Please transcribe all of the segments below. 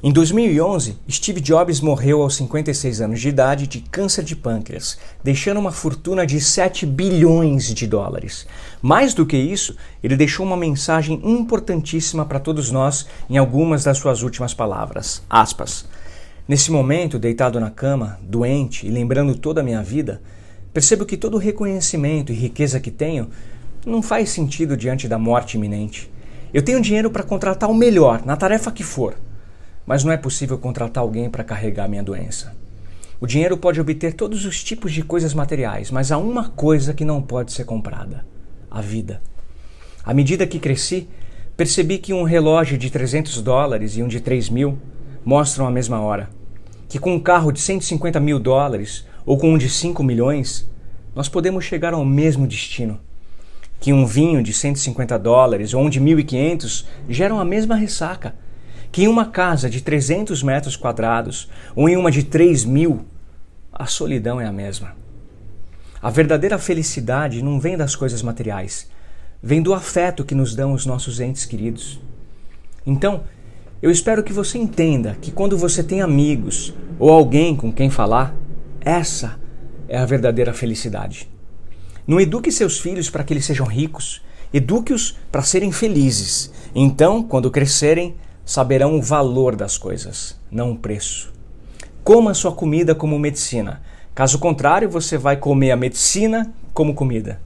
Em 2011, Steve Jobs morreu aos 56 anos de idade de câncer de pâncreas, deixando uma fortuna de 7 bilhões de dólares. Mais do que isso, ele deixou uma mensagem importantíssima para todos nós em algumas das suas últimas palavras. Aspas. Nesse momento, deitado na cama, doente e lembrando toda a minha vida, percebo que todo o reconhecimento e riqueza que tenho não faz sentido diante da morte iminente. Eu tenho dinheiro para contratar o melhor, na tarefa que for mas não é possível contratar alguém para carregar minha doença. O dinheiro pode obter todos os tipos de coisas materiais, mas há uma coisa que não pode ser comprada: a vida. À medida que cresci, percebi que um relógio de 300 dólares e um de 3 mil mostram a mesma hora. Que com um carro de 150 mil dólares ou com um de 5 milhões, nós podemos chegar ao mesmo destino. Que um vinho de 150 dólares ou um de 1.500 geram a mesma ressaca que em uma casa de 300 metros quadrados ou em uma de 3 mil, a solidão é a mesma. A verdadeira felicidade não vem das coisas materiais, vem do afeto que nos dão os nossos entes queridos. Então, eu espero que você entenda que quando você tem amigos ou alguém com quem falar, essa é a verdadeira felicidade. Não eduque seus filhos para que eles sejam ricos, eduque-os para serem felizes. Então, quando crescerem, saberão o valor das coisas, não o preço. Coma sua comida como medicina. Caso contrário, você vai comer a medicina como comida.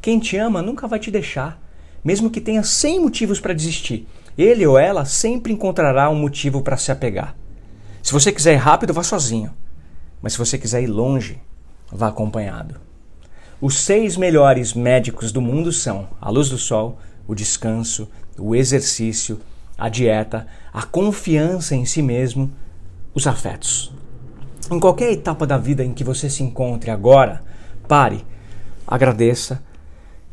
Quem te ama nunca vai te deixar, mesmo que tenha 100 motivos para desistir. Ele ou ela sempre encontrará um motivo para se apegar. Se você quiser ir rápido, vá sozinho. Mas se você quiser ir longe, vá acompanhado. Os seis melhores médicos do mundo são a luz do sol, o descanso, o exercício, a dieta, a confiança em si mesmo, os afetos. Em qualquer etapa da vida em que você se encontre agora, pare, agradeça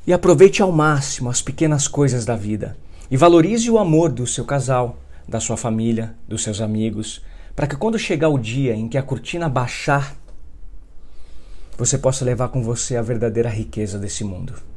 e aproveite ao máximo as pequenas coisas da vida. E valorize o amor do seu casal, da sua família, dos seus amigos, para que quando chegar o dia em que a cortina baixar, você possa levar com você a verdadeira riqueza desse mundo.